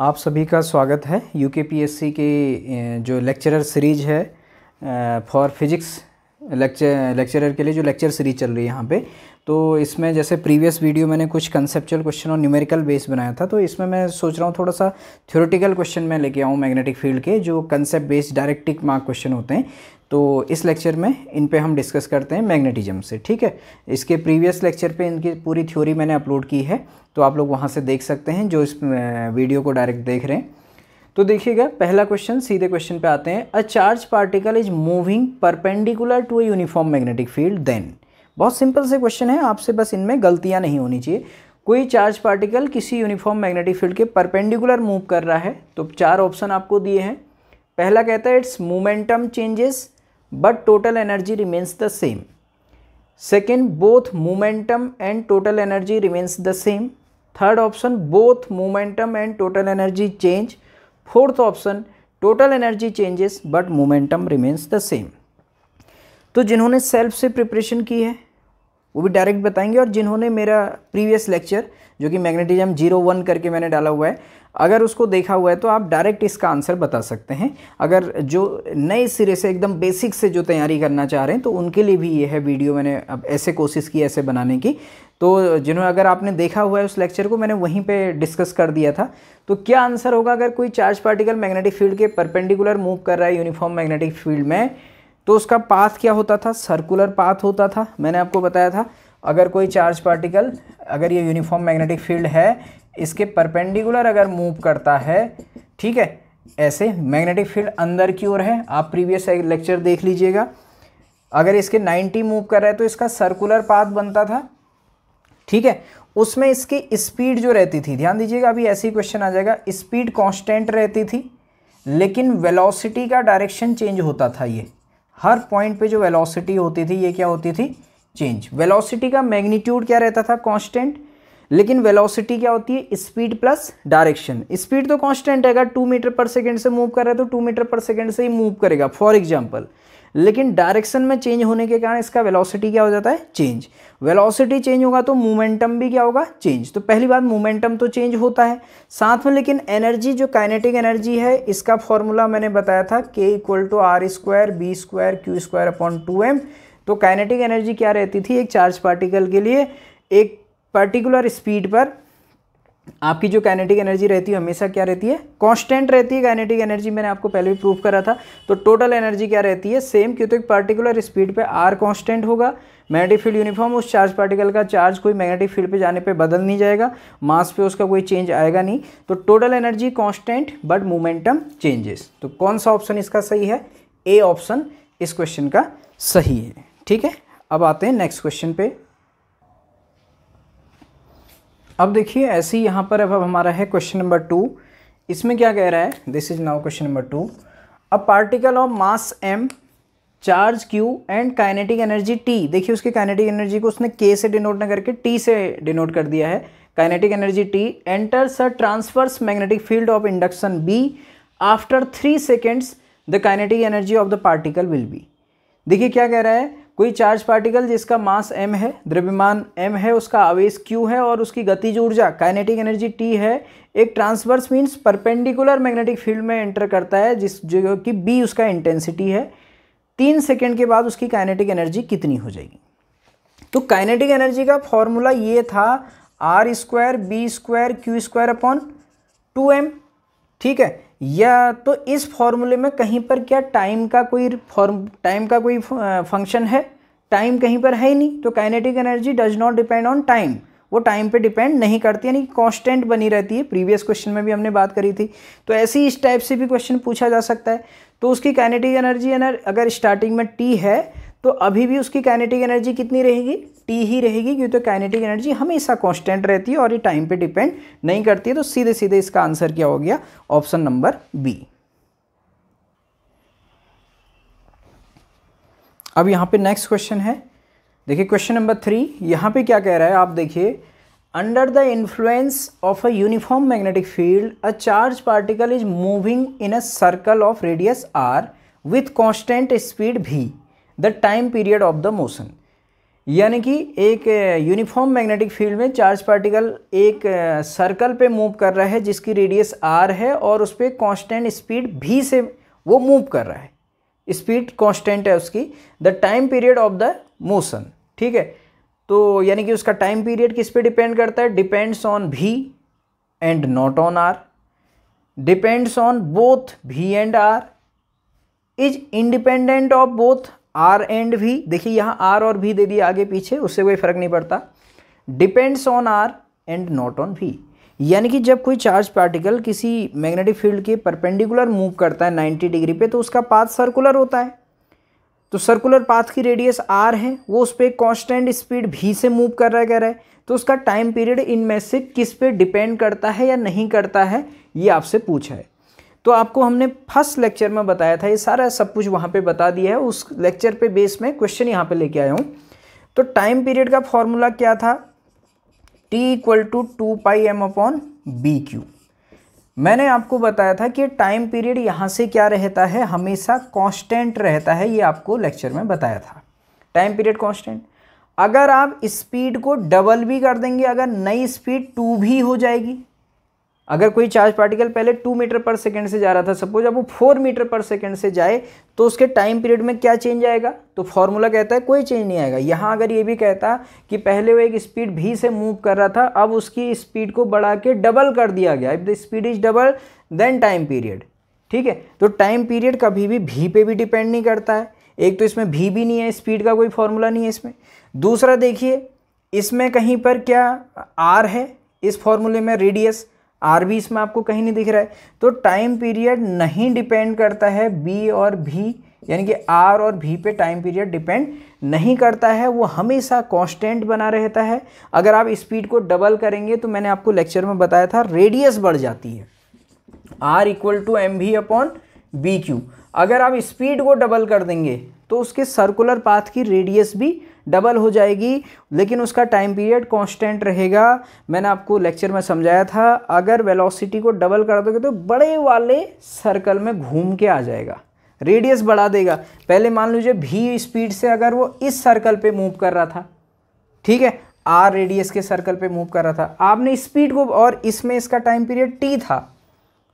आप सभी का स्वागत है यू के पी एस सी के जो लेक्चरर सीरीज है फॉर फिजिक्स लेक्चर लेक्चरर के लिए जो लेक्चर सीरीज चल रही है यहाँ पे तो इसमें जैसे प्रीवियस वीडियो मैंने कुछ कंसेप्चुअल क्वेश्चन और न्यूमेरिकल बेस बनाया था तो इसमें मैं सोच रहा हूँ थोड़ा सा थ्योरेटिकल क्वेश्चन मैं लेके आऊँ मैग्नेटिक फील्ड के जो कंसेप्ट बेस्ड डायरेक्टिक मार्क क्वेश्चन होते हैं तो इस लेक्चर में इन पे हम डिस्कस करते हैं मैग्नेटिज्म से ठीक है इसके प्रीवियस लेक्चर पे इनकी पूरी थ्योरी मैंने अपलोड की है तो आप लोग वहाँ से देख सकते हैं जो इस वीडियो को डायरेक्ट देख रहे हैं तो देखिएगा पहला क्वेश्चन सीधे क्वेश्चन पे आते हैं a charge particle is moving perpendicular to a uniform magnetic field then बहुत सिंपल से क्वेश्चन है आपसे बस इनमें गलतियाँ नहीं होनी चाहिए कोई चार्ज पार्टिकल किसी यूनिफॉर्म मैग्नेटिक फील्ड के परपेंडिकुलर मूव कर रहा है तो चार ऑप्शन आपको दिए हैं पहला कहता है it's momentum changes but total energy remains the same. Second, both momentum and total energy remains the same. Third option, both momentum and total energy change. Fourth option, total energy changes but momentum remains the same. तो जिन्होंने self से preparation की है वो भी direct बताएंगे और जिन्होंने मेरा प्रीवियस लेक्चर जो कि मैग्नेटिज्म जीरो वन करके मैंने डाला हुआ है अगर उसको देखा हुआ है तो आप डायरेक्ट इसका आंसर बता सकते हैं अगर जो नए सिरे से एकदम बेसिक से जो तैयारी करना चाह रहे हैं तो उनके लिए भी ये है वीडियो मैंने अब ऐसे कोशिश की ऐसे बनाने की तो जिन्होंने अगर आपने देखा हुआ है उस लेक्चर को मैंने वहीं पे डिस्कस कर दिया था तो क्या आंसर होगा अगर कोई चार्ज पार्टिकल मैग्नेटिक फील्ड के परपेंडिकुलर मूव कर रहा है यूनिफॉर्म मैग्नेटिक फील्ड में तो उसका पाथ क्या होता था सर्कुलर पाथ होता था मैंने आपको बताया था अगर कोई चार्ज पार्टिकल अगर ये यूनिफॉर्म मैग्नेटिक फील्ड है इसके परपेंडिकुलर अगर मूव करता है ठीक है ऐसे मैग्नेटिक फील्ड अंदर की ओर है आप प्रीवियस लेक्चर देख लीजिएगा अगर इसके 90 मूव कर रहा है तो इसका सर्कुलर पाथ बनता था ठीक है उसमें इसकी स्पीड जो रहती थी ध्यान दीजिएगा अभी ऐसे ही क्वेश्चन आ जाएगा स्पीड कॉन्स्टेंट रहती थी लेकिन वेलोसिटी का डायरेक्शन चेंज होता था ये हर पॉइंट पे जो वेलोसिटी होती थी ये क्या होती थी चेंज वेलोसिटी का मैग्नीट्यूड क्या रहता था कांस्टेंट लेकिन वेलोसिटी क्या होती है स्पीड प्लस डायरेक्शन स्पीड तो कांस्टेंट है अगर टू मीटर पर सेकंड से मूव कर रहा है तो टू मीटर पर सेकंड से ही मूव करेगा फॉर एग्जांपल लेकिन डायरेक्शन में चेंज होने के कारण इसका वेलोसिटी क्या हो जाता है चेंज वेलोसिटी चेंज होगा तो मोमेंटम भी क्या होगा चेंज तो पहली बात मोमेंटम तो चेंज होता है साथ में लेकिन एनर्जी जो काइनेटिक एनर्जी है इसका फॉर्मूला मैंने बताया था के equal to R square B square Q square upon two M तो काइनेटिक एनर्जी क्या रहती थी एक चार्ज पार्टिकल के लिए एक पर्टिकुलर स्पीड पर आपकी जो काइनेटिक एनर्जी रहती है हमेशा क्या रहती है कांस्टेंट रहती है काइनेटिक एनर्जी मैंने आपको पहले भी प्रूव करा था तो टोटल एनर्जी क्या रहती है सेम क्यों तो एक पर्टिकुलर स्पीड पे आर कांस्टेंट होगा मैग्नेटिक फील्ड यूनिफॉर्म उस चार्ज पार्टिकल का चार्ज कोई मैग्नेटिक फील्ड पे जाने पे बदल नहीं जाएगा मास पे उसका कोई चेंज आएगा नहीं तो total energy constant but momentum changes तो कौन सा ऑप्शन इसका सही है ए ऑप्शन इस क्वेश्चन का सही है ठीक है अब आते हैं नेक्स्ट क्वेश्चन पे अब देखिए ऐसे ही यहाँ पर अब हमारा है क्वेश्चन नंबर टू इसमें क्या कह रहा है this is now question number two a particle of mass M charge Q and kinetic energy T देखिए उसके काइनेटिक एनर्जी को उसने के से डिनोट ना करके टी से डिनोट कर दिया है kinetic energy T enters a transverse magnetic field of induction B after three seconds the kinetic energy of the particle will be देखिए क्या कह रहा है कोई चार्ज पार्टिकल जिसका मास m है द्रव्यमान m है उसका आवेश q है और उसकी गतिज ऊर्जा काइनेटिक एनर्जी t है एक transverse means perpendicular magnetic field में एंटर करता है जिस जो कि b उसका इंटेंसिटी है तीन सेकेंड के बाद उसकी काइनेटिक एनर्जी कितनी हो जाएगी तो काइनेटिक एनर्जी का फॉर्मूला ये था R square B square Q square upon two M ठीक है या तो इस फॉर्मूले में कहीं पर क्या टाइम का कोई फॉर्म टाइम का कोई फंक्शन है टाइम कहीं पर है ही नहीं तो kinetic energy does not depend on time वो टाइम पे डिपेंड नहीं करती यानी कांस्टेंट बनी रहती है प्रीवियस क्वेश्चन में भी हमने बात करी थी तो ऐसे ही इस टाइप से भी क्वेश्चन पूछा जा सकता है तो उसकी काइनेटिक एनर्जी अगर स्टार्टिंग में टी है तो अभी भी उसकी काइनेटिक एनर्जी कितनी रहेगी टी ही रहेगी क्योंकि तो काइनेटिक एनर्जी हमेशा कांस्टेंट रहती है और ये टाइम पे डिपेंड नहीं करती है तो सीधे सीधे इसका आंसर क्या हो गया ऑप्शन नंबर बी अब यहाँ पे नेक्स्ट क्वेश्चन है देखिए क्वेश्चन नंबर थ्री यहाँ पे क्या कह रहा है आप देखिए under the influence of a uniform magnetic field a charge particle is moving in a circle of radius R with constant speed V the time period of the motion यानी कि एक यूनिफॉर्म मैग्नेटिक फील्ड में charge particle एक circle पे move कर रहा है जिसकी रेडियस आर है और उस पर कॉन्स्टेंट स्पीड भी से वो मूव कर रहा है स्पीड कॉन्स्टेंट है उसकी the time period of the motion ठीक है तो यानी कि उसका टाइम पीरियड किस पे डिपेंड करता है depends on V and not on R depends on both V and R is independent of both R and V देखिए यहाँ आर और भी दे दिया आगे पीछे उससे कोई फर्क नहीं पड़ता depends on R and not on V यानी कि जब कोई चार्ज पार्टिकल किसी मैग्नेटिक फील्ड के परपेंडिकुलर मूव करता है 90 डिग्री पे तो उसका पाथ सर्कुलर होता है तो सर्कुलर पाथ की रेडियस आर है वो उस पर कॉन्स्टेंट स्पीड भी से मूव कर रहा है कह रहा है तो उसका टाइम पीरियड इनमें से किस पे डिपेंड करता है या नहीं करता है ये आपसे पूछा है तो आपको हमने फर्स्ट लेक्चर में बताया था ये सारा सब कुछ वहाँ पे बता दिया है उस लेक्चर पे बेस में क्वेश्चन यहाँ पे लेके आया हूँ तो टाइम पीरियड का फॉर्मूला क्या था T equal to two pi M upon B Q मैंने आपको बताया था कि टाइम पीरियड यहाँ से क्या रहता है हमेशा कॉन्स्टेंट रहता है ये आपको लेक्चर में बताया था टाइम पीरियड कॉन्स्टेंट अगर आप स्पीड को डबल भी कर देंगे अगर नई स्पीड टू भी हो जाएगी अगर कोई चार्ज पार्टिकल पहले टू मीटर पर सेकेंड से जा रहा था सपोज अब वो फोर मीटर पर सेकेंड से जाए तो उसके टाइम पीरियड में क्या चेंज आएगा तो फार्मूला कहता है कोई चेंज नहीं आएगा यहाँ अगर ये भी कहता कि पहले वो एक स्पीड भी से मूव कर रहा था अब उसकी स्पीड को बढ़ा के डबल कर दिया गया if the speed is double then time period ठीक है तो टाइम पीरियड कभी भी भी पे भी डिपेंड नहीं करता है एक तो इसमें भी भी नहीं है स्पीड का कोई फार्मूला नहीं है इसमें दूसरा देखिए इसमें कहीं पर क्या आर है इस फॉर्मूले में रेडियस आर भी इसमें आपको कहीं नहीं दिख रहा है तो टाइम पीरियड नहीं डिपेंड करता है बी और भी यानी कि आर और भी पे टाइम पीरियड डिपेंड नहीं करता है वो हमेशा कांस्टेंट बना रहता है अगर आप स्पीड को डबल करेंगे तो मैंने आपको लेक्चर में बताया था रेडियस बढ़ जाती है R equal to M V upon B Q अगर आप स्पीड को डबल कर देंगे तो उसके सर्कुलर पाथ की रेडियस भी डबल हो जाएगी लेकिन उसका टाइम पीरियड कांस्टेंट रहेगा मैंने आपको लेक्चर में समझाया था अगर वेलोसिटी को डबल कर दोगे तो बड़े वाले सर्कल में घूम के आ जाएगा रेडियस बढ़ा देगा पहले मान लीजिए भी स्पीड से अगर वो इस सर्कल पे मूव कर रहा था ठीक है आर रेडियस के सर्कल पे मूव कर रहा था आपने स्पीड को और इसमें इसका टाइम पीरियड टी था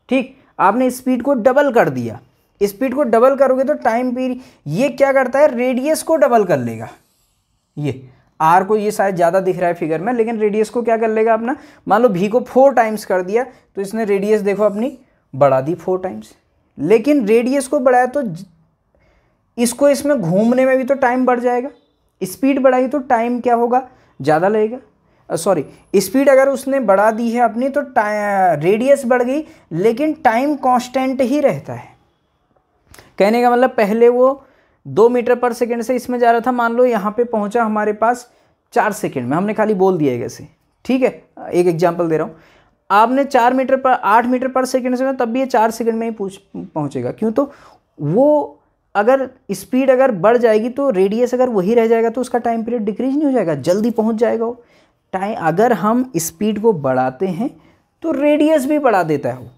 ठीक आपने स्पीड को डबल कर दिया स्पीड को डबल करोगे तो टाइम पीरियड ये क्या करता है रेडियस को डबल कर लेगा ये आर को ये शायद ज़्यादा दिख रहा है फिगर में लेकिन रेडियस को क्या कर लेगा अपना मान लो भी को फोर टाइम्स कर दिया तो इसने रेडियस देखो अपनी बढ़ा दी फोर टाइम्स लेकिन रेडियस को बढ़ाया तो इसको इसमें घूमने में भी तो टाइम बढ़ जाएगा स्पीड बढ़ाई तो टाइम क्या होगा ज़्यादा लगेगा सॉरी स्पीड अगर उसने बढ़ा दी है अपनी तो रेडियस बढ़ गई लेकिन टाइम कांस्टेंट ही रहता है कहने का मतलब पहले वो दो मीटर पर सेकेंड से इसमें जा रहा था मान लो यहाँ पे पहुँचा हमारे पास चार सेकेंड में हमने खाली बोल दिया है कैसे ठीक है एक एग्जाम्पल दे रहा हूँ आपने चार मीटर पर आठ मीटर पर सेकेंड से तब भी ये चार सेकेंड में ही पूछ पहुँचेगा क्यों तो वो अगर स्पीड अगर बढ़ जाएगी तो रेडियस अगर वही रह जाएगा तो उसका टाइम पीरियड डिक्रीज नहीं हो जाएगा जल्दी पहुँच जाएगा वो टाइम अगर हम स्पीड को बढ़ाते हैं तो रेडियस भी बढ़ा देता है वो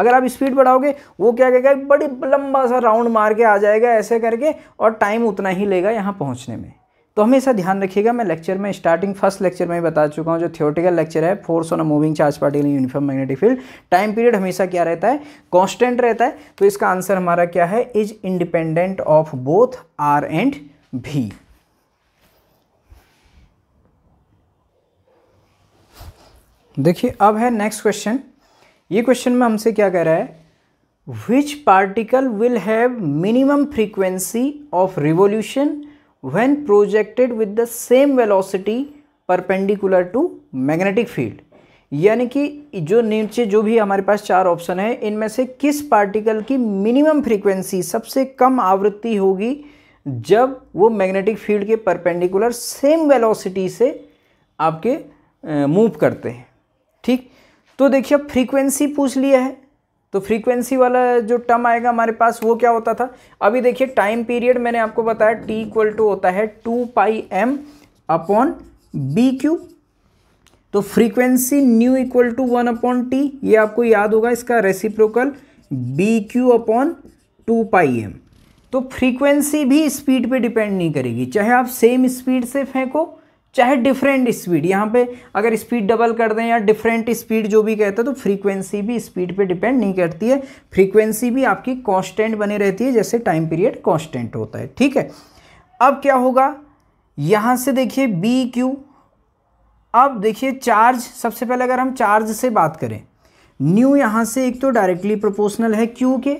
अगर आप स्पीड बढ़ाओगे वो क्या कहेगा बड़ी लंबा सा राउंड मार के आ जाएगा ऐसे करके और टाइम उतना ही लेगा यहाँ पहुँचने में तो हमेशा ध्यान रखिएगा मैं लेक्चर में स्टार्टिंग फर्स्ट लेक्चर में ही बता चुका हूँ जो थियोटिकल लेक्चर है force on a moving charge particle in uniform magnetic field time period हमेशा क्या रहता है कांस्टेंट रहता है तो इसका आंसर हमारा क्या है is independent of both R and V देखिए अब है नेक्स्ट क्वेश्चन ये क्वेश्चन में हमसे क्या कह रहा है which particle will have minimum frequency of revolution when projected with the same velocity perpendicular to magnetic field यानी कि जो नीचे जो भी हमारे पास चार ऑप्शन है इनमें से किस पार्टिकल की मिनिमम फ्रीक्वेंसी सबसे कम आवृत्ति होगी जब वो मैग्नेटिक फील्ड के परपेंडिकुलर सेम वेलोसिटी से आपके मूव करते हैं ठीक तो देखिए अब फ्रीक्वेंसी पूछ लिया है तो फ्रीक्वेंसी वाला जो टर्म आएगा हमारे पास वो क्या होता था अभी देखिए टाइम पीरियड मैंने आपको बताया टी इक्वल टू होता है two pi M upon B Q तो frequency nu equal to one upon T ये आपको याद होगा इसका reciprocal B Q upon two pi M तो फ्रीक्वेंसी भी स्पीड पे डिपेंड नहीं करेगी चाहे आप सेम स्पीड से फेंको चाहे डिफरेंट स्पीड यहाँ पे अगर स्पीड डबल कर दें या डिफरेंट स्पीड जो भी कहते हैं तो फ्रीक्वेंसी भी स्पीड पे डिपेंड नहीं करती है फ्रीक्वेंसी भी आपकी कांस्टेंट बनी रहती है जैसे टाइम पीरियड कांस्टेंट होता है ठीक है अब क्या होगा यहाँ से देखिए बी क्यू अब देखिए चार्ज सबसे पहले अगर हम चार्ज से बात करें न्यू यहाँ से एक तो डायरेक्टली प्रोपोर्शनल है क्यू के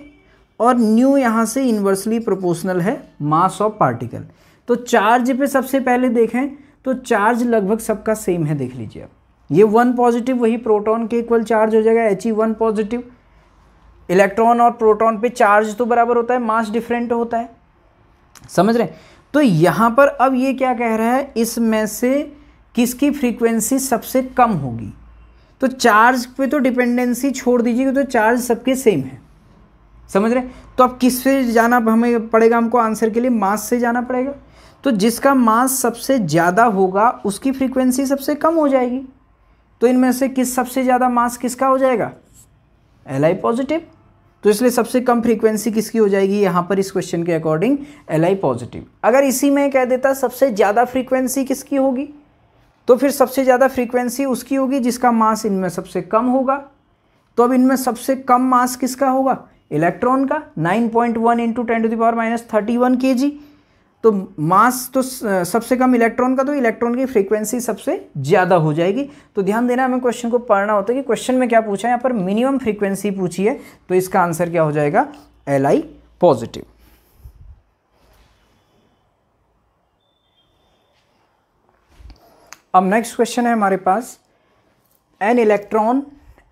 और न्यू यहाँ से इन्वर्सली प्रोपोर्शनल है मास ऑफ पार्टिकल तो चार्ज पे सबसे पहले देखें तो चार्ज लगभग सबका सेम है देख लीजिए आप ये वन पॉजिटिव वही प्रोटॉन के इक्वल चार्ज हो जाएगा H E one positive electron और प्रोटॉन पे चार्ज तो बराबर होता है मास डिफरेंट होता है समझ रहे हैं? तो यहाँ पर अब ये क्या कह रहा है इसमें से किसकी फ्रीक्वेंसी सबसे कम होगी तो चार्ज पे तो डिपेंडेंसी छोड़ दीजिए तो चार्ज सबके सेम है समझ रहे तो अब किस से जाना हमें पड़ेगा हमको आंसर के लिए मास से जाना पड़ेगा तो जिसका मास सबसे ज़्यादा होगा उसकी फ्रीक्वेंसी सबसे कम हो जाएगी तो इनमें से किस सबसे ज़्यादा मास किसका हो जाएगा एल आई पॉजिटिव तो इसलिए सबसे कम फ्रीक्वेंसी किसकी हो जाएगी यहाँ पर इस क्वेश्चन के अकॉर्डिंग एल आई पॉजिटिव अगर इसी में कह देता सबसे ज़्यादा फ्रीक्वेंसी किसकी होगी तो फिर सबसे ज़्यादा फ्रीक्वेंसी उसकी होगी जिसका मास इनमें सबसे कम होगा तो अब इनमें सबसे कम मास किसका होगा इलेक्ट्रॉन का 9.1 point one into ten to the power minus thirty one K G तो मास तो सबसे कम इलेक्ट्रॉन का तो इलेक्ट्रॉन की फ्रीक्वेंसी सबसे ज़्यादा हो जाएगी तो ध्यान देना हमें क्वेश्चन को पढ़ना होता है कि क्वेश्चन में क्या पूछा है यहाँ पर मिनिमम फ्रीक्वेंसी पूछी है तो इसका आंसर क्या हो जाएगा एल आई पॉजिटिव अब नेक्स्ट क्वेश्चन है हमारे पास an electron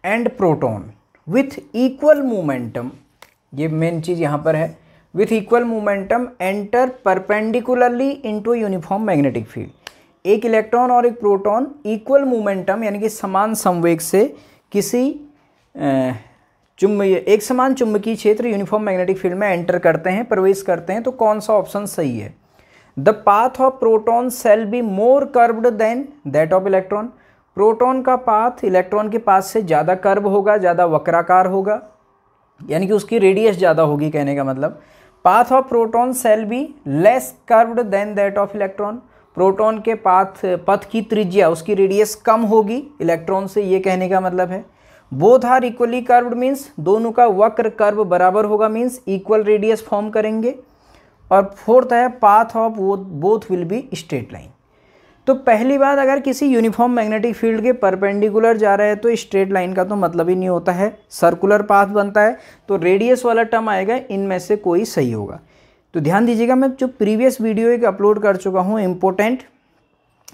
and proton with equal momentum ये मेन चीज़ यहां पर है with equal momentum enter perpendicularly into uniform magnetic field एक इलेक्ट्रॉन और एक प्रोटॉन इक्वल मोमेंटम यानी कि समान संवेग से किसी चुंबकीय एक समान चुंबकीय क्षेत्र यूनिफॉर्म मैग्नेटिक फील्ड में एंटर करते हैं प्रवेश करते हैं तो कौन सा ऑप्शन सही है the path of proton shall be more curved than that of electron proton का पाथ इलेक्ट्रॉन के पास से ज़्यादा कर्व होगा ज़्यादा वक्राकार होगा यानी कि उसकी रेडियस ज़्यादा होगी कहने का मतलब path of proton shall be less curved than that of electron proton के पाथ पथ की त्रिज्या उसकी रेडियस कम होगी इलेक्ट्रॉन से ये कहने का मतलब है both are equally curved means दोनों का वक्र कर्व बराबर होगा मीन्स इक्वल रेडियस फॉर्म करेंगे और फोर्थ है path of both will be straight line तो पहली बात अगर किसी यूनिफॉर्म मैग्नेटिक फील्ड के परपेंडिकुलर जा रहा है तो स्ट्रेट लाइन का तो मतलब ही नहीं होता है सर्कुलर पाथ बनता है तो रेडियस वाला टर्म आएगा इनमें से कोई सही होगा तो ध्यान दीजिएगा मैं जो प्रीवियस वीडियो एक अपलोड कर चुका हूँ इम्पोर्टेंट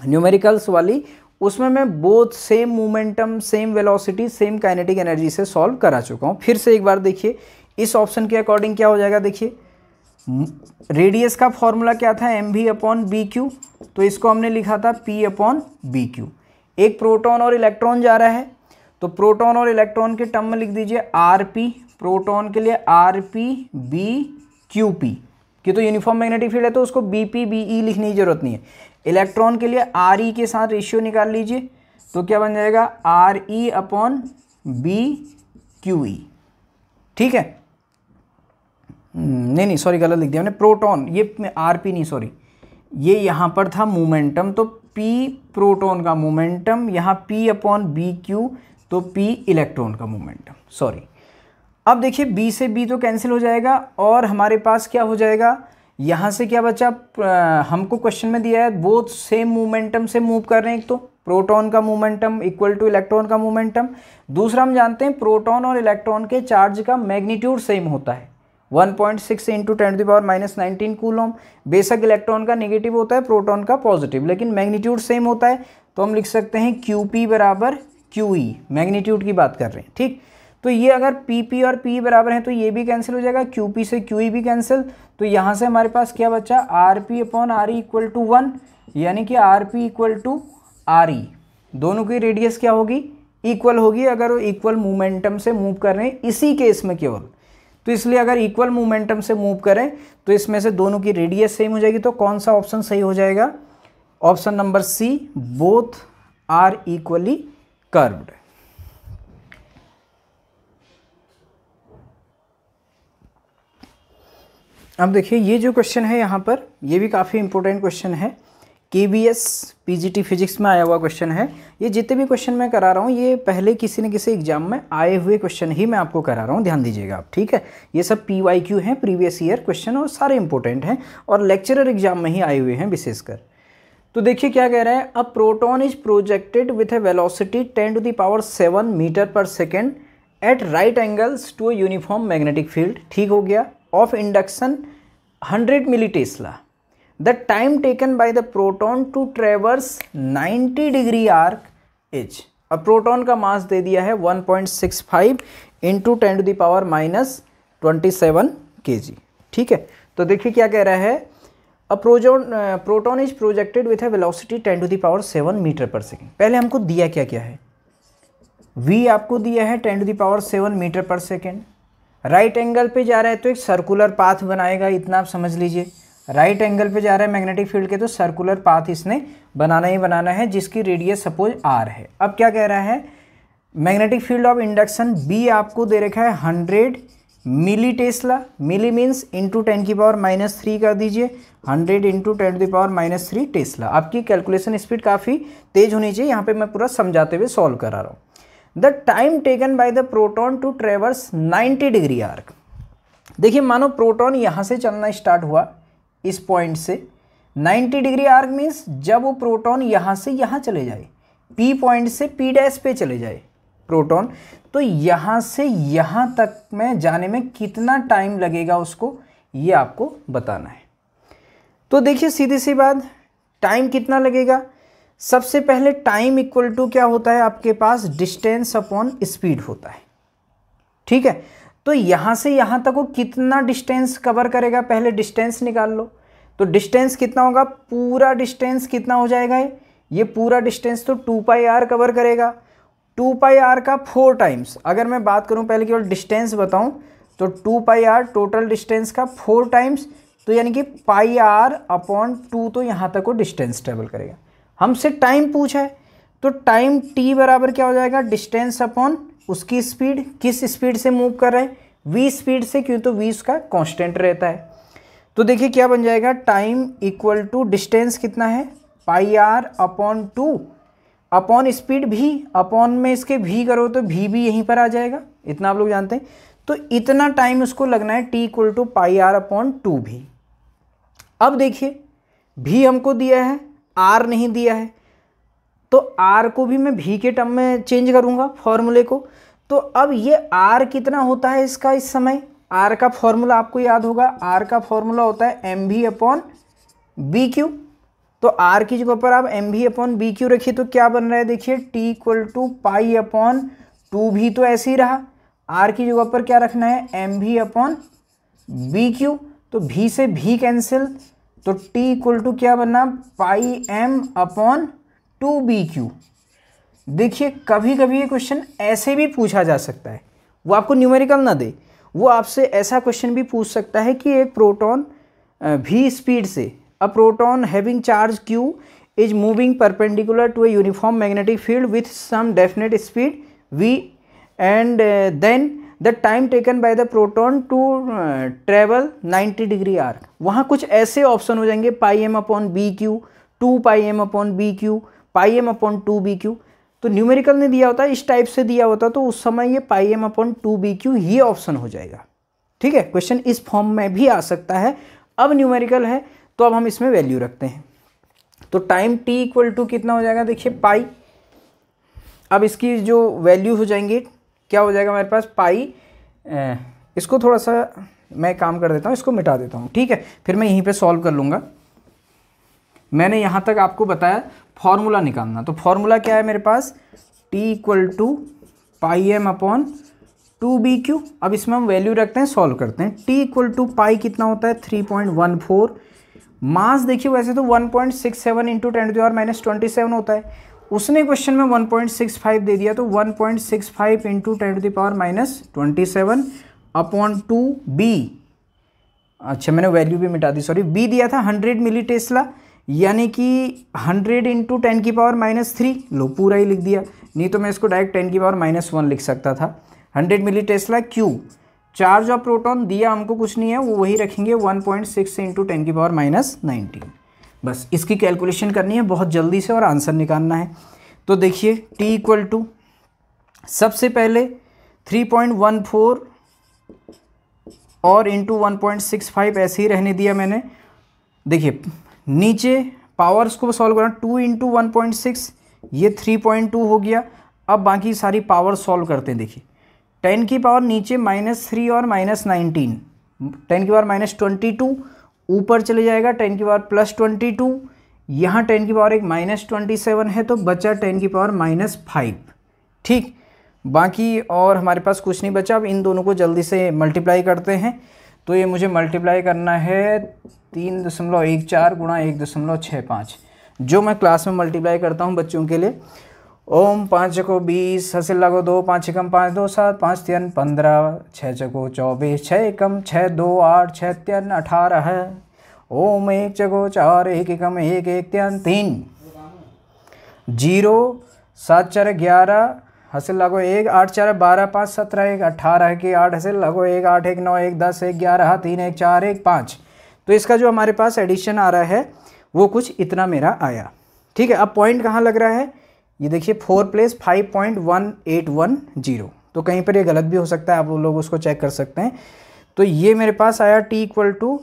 न्यूमेरिकल्स वाली उसमें मैं both same momentum same velocity same kinetic energy से सॉल्व करा चुका हूँ फिर से एक बार देखिए इस ऑप्शन के अकॉर्डिंग क्या हो जाएगा देखिए रेडियस का फॉर्मूला क्या था M V upon B Q तो इसको हमने लिखा था पी अपॉन बी क्यू एक प्रोटॉन और इलेक्ट्रॉन जा रहा है तो प्रोटॉन और इलेक्ट्रॉन के टर्म में लिख दीजिए आर पी प्रोटॉन के लिए R P B Q P कि तो यूनिफॉर्म मैग्नेटिक फील्ड है तो उसको बी पी बी ई लिखने की जरूरत नहीं है इलेक्ट्रॉन के लिए आर ई e के साथ रेशियो निकाल लीजिए तो क्या बन जाएगा R E upon B Q E ठीक है हम्म, नहीं नहीं सॉरी गलत लिख दिया मैंने प्रोटॉन ये आर पी नहीं सॉरी ये यहाँ पर था मोमेंटम तो पी प्रोटॉन का मोमेंटम यहाँ पी अपॉन बी क्यू तो पी इलेक्ट्रॉन का मोमेंटम सॉरी अब देखिए बी से बी तो कैंसिल हो जाएगा और हमारे पास क्या हो जाएगा यहाँ से क्या बचा हमको क्वेश्चन में दिया है बोथ सेम मोमेंटम से मूव कर रहे हैं एक तो प्रोटॉन का मोमेंटम इक्वल टू इलेक्ट्रॉन का मोमेंटम दूसरा हम जानते हैं प्रोटॉन और इलेक्ट्रॉन के चार्ज का मैग्नीट्यूड सेम होता है 1.6 point six into ten power minus nineteen coulomb बेशक इलेक्ट्रॉन का नेगेटिव होता है प्रोटॉन का पॉजिटिव लेकिन मैग्नीट्यूड सेम होता है तो हम लिख सकते हैं क्यू पी बराबर क्यू ई मैग्नीट्यूड की बात कर रहे हैं ठीक तो ये अगर पी पी और पी e बराबर हैं तो ये भी कैंसिल हो जाएगा क्यू पी से क्यू ई e भी कैंसिल तो यहाँ से हमारे पास क्या बचा R P upon R E equal to one यानी कि R P equal to R E दोनों की रेडियस क्या होगी इक्वल होगी अगर वो इक्वल मोमेंटम से मूव कर रहे हैं इसी केस में केवल तो इसलिए अगर इक्वल मोमेंटम से मूव करें तो इसमें से दोनों की रेडियस सेम हो जाएगी तो कौन सा ऑप्शन सही हो जाएगा option number C both are equally curved अब देखिए ये जो क्वेश्चन है यहाँ पर ये भी काफ़ी इंपॉर्टेंट क्वेश्चन है K V S P G T physics में आया हुआ क्वेश्चन है ये जितने भी क्वेश्चन मैं करा रहा हूँ ये पहले किसी न किसी एग्जाम में आए हुए क्वेश्चन ही मैं आपको करा रहा हूँ ध्यान दीजिएगा आप ठीक है ये सब पी वाई क्यू हैं प्रीवियस ईयर क्वेश्चन और सारे इंपॉर्टेंट हैं और लेक्चरर एग्जाम में ही आए हुए हैं विशेषकर तो देखिए क्या कह रहे हैं a proton is projected with a velocity ten to the power seven metre per second at right angles to a uniform magnetic field ठीक हो गया of induction hundred milli tesla the time taken by the proton to traverse 90 degree arc is अब proton का mass दे दिया है 1.65 point six five into ten to the power minus twenty seven K G ठीक है तो देखिए क्या कह रहा है a proton proton is projected with a velocity ten to the power seven metre per second पहले हमको दिया क्या क्या है वी आपको दिया है ten to the power seven metre per second right angle पे जा रहा है तो एक सर्कुलर पाथ बनाएगा इतना आप समझ लीजिए राइट right एंगल पे जा रहा है मैग्नेटिक फील्ड के तो सर्कुलर पाथ इसने बनाना ही बनाना है जिसकी रेडियस सपोज आर है अब क्या कह रहा है magnetic field of induction B आपको दे रखा है hundred milli tesla milli means into ten की पावर माइनस थ्री कर दीजिए हंड्रेड इंटू टेन की पावर माइनस थ्री टेस्ला आपकी कैलकुलेशन स्पीड काफ़ी तेज होनी चाहिए यहाँ पे मैं पूरा समझाते हुए सॉल्व करा रहा हूँ the time taken by the proton to traverse 90 degree arc देखिए मानो प्रोटॉन यहाँ से चलना स्टार्ट हुआ इस पॉइंट से 90 डिग्री आर्क मीन्स जब वो प्रोटॉन यहाँ से यहाँ चले जाए पी पॉइंट से पी डैश पे चले जाए प्रोटॉन तो यहाँ से यहाँ तक में जाने में कितना टाइम लगेगा उसको ये आपको बताना है तो देखिए सीधी सी बात टाइम कितना लगेगा सबसे पहले टाइम इक्वल टू क्या होता है आपके पास डिस्टेंस अपॉन स्पीड होता है ठीक है तो यहाँ से यहाँ तक वो कितना डिस्टेंस कवर करेगा पहले डिस्टेंस निकाल लो तो डिस्टेंस कितना होगा पूरा डिस्टेंस कितना हो जाएगा ये ये पूरा डिस्टेंस तो टू पाई आर कवर करेगा टू पाई आर का फोर टाइम्स अगर मैं बात करूँ पहले केवल डिस्टेंस बताऊँ तो two pi R total distance का फोर टाइम्स तो यानी कि पाई आर अपॉन टू तो यहाँ तक वो डिस्टेंस ट्रेवल करेगा हमसे टाइम पूछा है तो टाइम टी बराबर क्या हो जाएगा डिस्टेंस अपॉन उसकी स्पीड किस स्पीड से मूव कर रहा है वी स्पीड से क्यों तो वी उसका कांस्टेंट रहता है तो देखिए क्या बन जाएगा टाइम इक्वल टू डिस्टेंस कितना है pi R upon two upon speed V upon में इसके भी करो तो भी भी यहीं पर आ जाएगा इतना आप लोग जानते हैं तो इतना टाइम उसको लगना है T equal to pi R upon two V अब देखिए भी हमको दिया है आर नहीं दिया है तो आर को भी मैं भी के टर्म में चेंज करूँगा फॉर्मूले को तो अब ये आर कितना होता है इसका इस समय आर का फॉर्मूला आपको याद होगा आर का फॉर्मूला होता है M V upon B Q तो आर की जगह पर आप M V upon B Q रखिए तो क्या बन रहा है देखिए T equal to pi upon two V तो ऐसे ही रहा आर की जगह पर क्या रखना है M V upon B Q तो भी से भी कैंसिल तो टी इक्वल टू क्या बनना pi M upon two B Q देखिए कभी कभी ये क्वेश्चन ऐसे भी पूछा जा सकता है वो आपको न्यूमेरिकल ना दे वो आपसे ऐसा क्वेश्चन भी पूछ सकता है कि एक प्रोटॉन भी स्पीड से a proton having charge Q is moving perpendicular to a uniform magnetic field with some definite speed V and then the time taken by the proton to travel 90 degree arc वहाँ कुछ ऐसे option हो जाएंगे pi M upon B Q two pi M upon B Q pi M upon two B Q तो numerical ने दिया होता इस टाइप से दिया होता तो उस समय ये pi M upon two B Q ये ऑप्शन हो जाएगा ठीक है क्वेश्चन इस फॉर्म में भी आ सकता है अब न्यूमेरिकल है तो अब हम इसमें वैल्यू रखते हैं तो टाइम टी इक्वल टू कितना हो जाएगा देखिए पाई अब इसकी जो वैल्यू हो जाएंगी क्या हो जाएगा हमारे पास पाई इसको थोड़ा सा मैं काम कर देता हूँ इसको मिटा देता हूँ ठीक है फिर मैं यहीं पे सॉल्व कर लूँगा मैंने यहाँ तक आपको बताया फॉर्मूला निकालना तो फॉर्मूला क्या है मेरे पास T equal to pi M upon two B Q अब इसमें हम वैल्यू रखते हैं सॉल्व करते हैं टी इक्वल टू पाई कितना होता है three point one four mass देखिए वैसे तो one point six seven into ten to minus twenty seven होता है उसने क्वेश्चन में वन पॉइंट सिक्स फाइव दे दिया तो one point six five into ten to the power minus twenty seven upon two B अच्छा मैंने वैल्यू भी मिटा दी सॉरी बी दिया था हंड्रेड मिली टेस्ला यानी कि 100 इंटू टेन की पावर माइनस थ्री लो पूरा ही लिख दिया नहीं तो मैं इसको डायरेक्ट टेन की पावर माइनस वन लिख सकता था 100 milli tesla Q charge of proton दिया हमको कुछ नहीं है वो वही रखेंगे 1.6 पॉइंट सिक्स इंटू टेन की पावर माइनस नाइनटीन बस इसकी कैलकुलेशन करनी है बहुत जल्दी से और आंसर निकालना है तो देखिए टी इक्वल टू सबसे पहले 3.14 और इंटू 1.65 ऐसे ही रहने दिया मैंने देखिए नीचे पावर्स को सॉल्व करना two into one point six ये थ्री पॉइंट टू हो गया अब बाकी सारी पावर सॉल्व करते हैं देखिए टेन की पावर नीचे माइनस थ्री और माइनस नाइनटीन टेन की पावर माइनस ट्वेंटी टू ऊपर चले जाएगा टेन की पावर प्लस ट्वेंटी टू यहाँ टेन की पावर एक माइनस ट्वेंटी सेवन है तो बचा टेन की पावर माइनस फाइव ठीक बाकी और हमारे पास कुछ नहीं बचा अब इन दोनों को जल्दी से मल्टीप्लाई करते हैं तो ये मुझे मल्टीप्लाई करना है तीन दशमलव एक चार गुणा एक दशमलव छः पाँच जो मैं क्लास में मल्टीप्लाई करता हूँ बच्चों के लिए ओम पाँच चको बीस हसिल लगो दो पाँच एकम पाँच दो सात पाँच तीन पंद्रह छः चको चौबीस छः एकम छः दो आठ छः त्यन अठारह ओम एक चको चार एक एकम एक एक त्यन तीन जीरो सात चार ग्यारह हासिल लगो एक आठ चार बारह पाँच सत्रह एक अट्ठारह के आठ हासिल लगो एक आठ एक नौ एक दस एक ग्यारह तीन एक चार एक पाँच तो इसका जो हमारे पास एडिशन आ रहा है वो कुछ इतना मेरा आया ठीक है अब पॉइंट कहाँ लग रहा है ये देखिए four place five point one eight one zero तो कहीं पर ये गलत भी हो सकता है आप लोग उसको चेक कर सकते हैं तो ये मेरे पास आया T equal to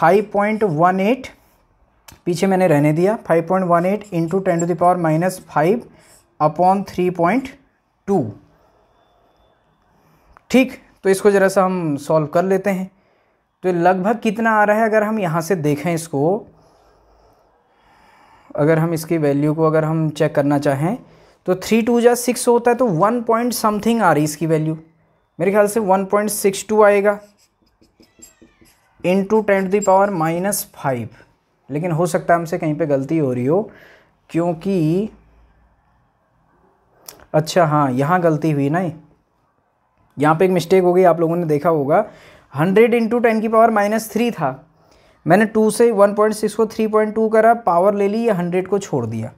five point one eight पीछे मैंने रहने दिया five point one eight into ten to power minus five upon three point two ठीक तो इसको ज़रा सा हम सॉल्व कर लेते हैं तो लगभग कितना आ रहा है अगर हम यहाँ से देखें इसको अगर हम इसकी वैल्यू को अगर हम चेक करना चाहें तो थ्री टू या सिक्स होता है तो वन पॉइंट समथिंग आ रही इसकी वैल्यू मेरे ख्याल से वन पॉइंट सिक्स टू आएगा into ten the power minus five लेकिन हो सकता है हमसे कहीं पे गलती हो रही हो क्योंकि अच्छा हाँ यहाँ गलती हुई ना यहाँ पे एक मिस्टेक हो गई आप लोगों ने देखा होगा हंड्रेड इंटू टेन की पावर माइनस थ्री था मैंने टू से वन पॉइंट सिक्स को थ्री पॉइंट टू करा पावर ले ली या हंड्रेड को छोड़ दिया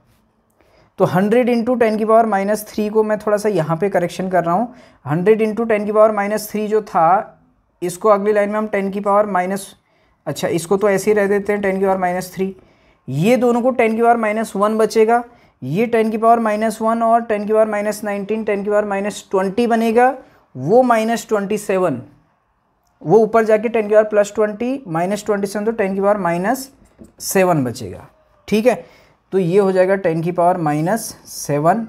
तो हंड्रेड इंटू टेन की पावर माइनस थ्री को मैं थोड़ा सा यहाँ पे करेक्शन कर रहा हूँ हंड्रेड इंटू टेन की पावर माइनस थ्री जो था इसको अगली लाइन में हम टेन की पावर माइनस अच्छा इसको तो ऐसे ही रह देते हैं टेन की पावर माइनस थ्री ये दोनों को टेन की पावर माइनस वन बचेगा ये टेन की पावर माइनस वन और टेन की पावर माइनस नाइनटीन टेन की पावर माइनस ट्वेंटी बनेगा वो माइनस ट्वेंटी सेवन वो ऊपर जाके टेन की power plus twenty minus twenty seven तो टेन की पावर माइनस सेवन बचेगा ठीक है तो ये हो जाएगा टेन की पावर माइनस सेवन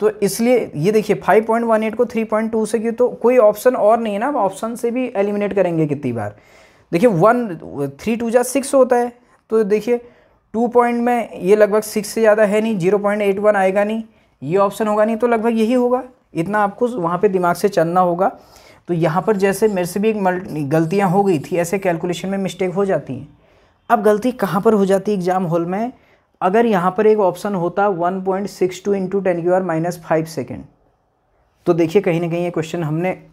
तो इसलिए ये देखिए 5.18 को 3.2 से क्यों तो कोई ऑप्शन और नहीं है ना ऑप्शन से भी एलिमिनेट करेंगे कितनी बार देखिए वन थ्री टू जा सिक्स होता है तो देखिए टू पॉइंट में ये लगभग सिक्स से ज़्यादा है नहीं जीरो पॉइंट एट वन आएगा नहीं ये ऑप्शन होगा नहीं तो लगभग यही होगा इतना आपको वहाँ पे दिमाग से चलना होगा तो यहाँ पर जैसे मेरे से भी एक गलतियाँ हो गई थी ऐसे कैलकुलेशन में मिस्टेक हो जाती हैं अब गलती कहाँ पर हो जाती है एग्ज़ाम हॉल में अगर यहाँ पर एक ऑप्शन होता one point six two into ten Q R minus five second तो देखिए कहीं ना कहीं ये क्वेश्चन हमने